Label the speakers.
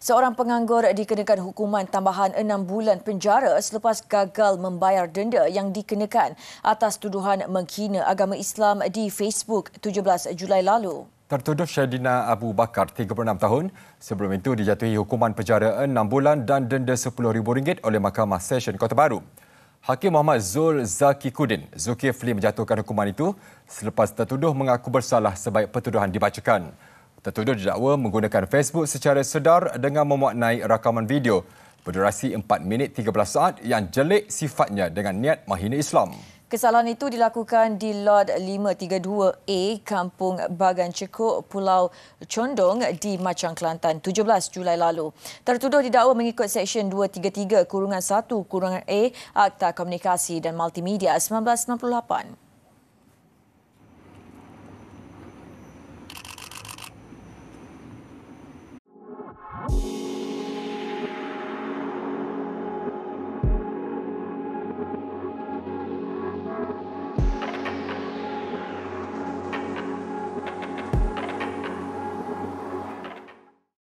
Speaker 1: Seorang penganggur dikenakan hukuman tambahan enam bulan penjara selepas gagal membayar denda yang dikenakan atas tuduhan menghina agama Islam di Facebook 17 Julai lalu.
Speaker 2: Tertuduh Syedina Abu Bakar, 36 tahun. Sebelum itu, dijatuhi hukuman penjara enam bulan dan denda rm ringgit oleh Mahkamah Session Kota Baru. Hakim Muhammad Zul Zaki Kudin, Zulkifli menjatuhkan hukuman itu selepas tertuduh mengaku bersalah sebaik pertuduhan dibacakan. Tertuduh didakwa menggunakan Facebook secara sedar dengan memuat naik rakaman video berdurasi 4 minit 13 saat yang jelek sifatnya dengan niat menghina Islam.
Speaker 1: Kesalahan itu dilakukan di lot 532A Kampung Bagan Cekuk, Pulau Condong di Macang Kelantan 17 Julai lalu. Tertuduh didakwa mengikut Seksyen 233 Kurungan 1 Kurungan A Akta Komunikasi dan Multimedia 1998.